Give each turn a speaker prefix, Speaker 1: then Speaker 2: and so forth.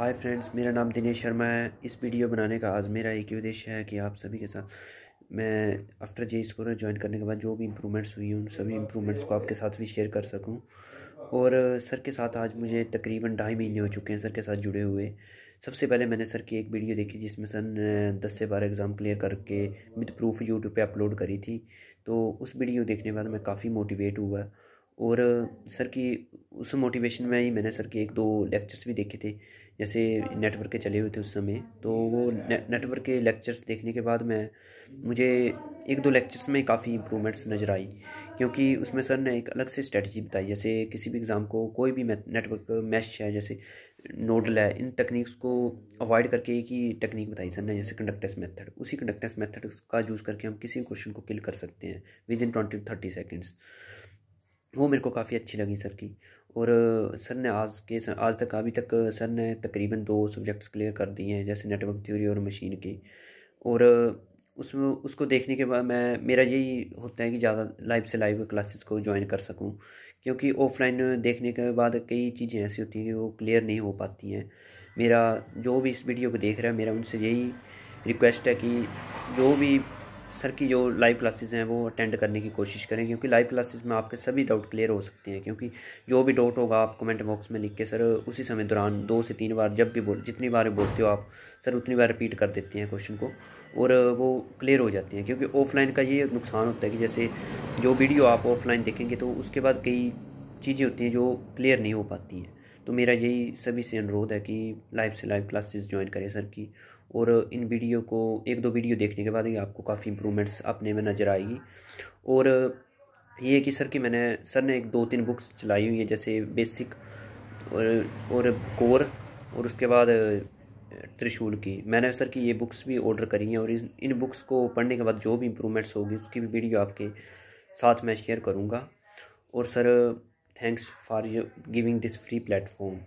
Speaker 1: Hi friends मेरा नाम दिनेश शर्मा है इस वीडियो बनाने का आज मेरा एक ही उद्देश्य है कि आप सभी के साथ मैं आफ्टर जे स्कोर ज्वाइन करने के बाद जो भी इम्प्रूवमेंट्स हुई उन सभी इम्प्रूवमेंट्स को आपके साथ भी शेयर कर सकूं और सर के साथ आज मुझे तकरीबन ढाई महीने हो चुके हैं सर के साथ जुड़े हुए सबसे पहले मैंने सर की एक वीडियो देखी जिसमें सर ने दस से बारह एग्ज़ाम क्लियर करके विद प्रूफ यूट्यूब पर अपलोड करी थी तो उस वीडियो देखने के बाद मैं काफ़ी मोटिवेट हुआ और सर की उस मोटिवेशन में ही मैंने सर के एक दो लेक्चर्स भी देखे थे जैसे नेटवर्क के चले हुए थे उस समय तो वो ने, नेटवर्क के लेक्चर्स देखने के बाद मैं मुझे एक दो लेक्चर्स में काफ़ी इम्प्रूवमेंट्स नज़र आई क्योंकि उसमें सर ने एक अलग से स्ट्रेटजी बताई जैसे किसी भी एग्ज़ाम को कोई भी नेटवर्क मैश है जैसे नोडल है इन टेक्निक्स को अवॉइड करके एक ही टेक्निक बताई सर ने जैसे कंडक्टर्स मेथड उसी कंडक्टर्स मेथड का यूज़ करके हम किसी भी क्वेश्चन को किल कर सकते हैं within twenty to thirty seconds वो मेरे को काफ़ी अच्छी लगी सर की और सर ने आज के आज तक अभी तक सर ने तकरीबन दो सब्जेक्ट्स क्लियर कर दिए हैं जैसे नेटवर्क थ्योरी और मशीन की और उस उसको देखने के बाद मैं मेरा यही होता है कि ज़्यादा लाइव से लाइव क्लासेस को ज्वाइन कर सकूं क्योंकि ऑफलाइन देखने के बाद कई चीज़ें ऐसी होती हैं कि वो क्लियर नहीं हो पाती हैं मेरा जो भी इस वीडियो को देख रहा है मेरा उनसे यही रिक्वेस्ट है कि जो भी सर की जो लाइव क्लासेस हैं वो अटेंड करने की कोशिश करें क्योंकि लाइव क्लासेस में आपके सभी डाउट क्लियर हो सकते हैं क्योंकि जो भी डाउट होगा आप कमेंट बॉक्स में लिख के सर उसी समय दौरान दो से तीन बार जब भी बोल जितनी बार बोलते हो आप सर उतनी बार रिपीट कर देते हैं क्वेश्चन को और वो क्लियर हो जाती हैं क्योंकि ऑफलाइन का ये नुकसान होता है कि जैसे जो वीडियो आप ऑफलाइन देखेंगे तो उसके बाद कई चीज़ें होती हैं जो क्लियर नहीं हो पाती हैं तो मेरा यही सभी से अनुरोध है कि लाइव से लाइव क्लासेस ज्वाइन करें सर की और इन वीडियो को एक दो वीडियो देखने के बाद ही आपको काफ़ी इम्प्रूवमेंट्स अपने में नज़र आएगी और ये कि सर की मैंने सर ने एक दो तीन बुक्स चलाई हुई है जैसे बेसिक और और कोर और उसके बाद त्रिशूल की मैंने सर की ये बुक्स भी ऑर्डर करी हैं और इन इन बुक्स को पढ़ने के बाद जो भी इम्प्रूवमेंट्स होगी उसकी भी वीडियो आपके साथ मैं शेयर करूँगा और sir Thanks for giving this free platform.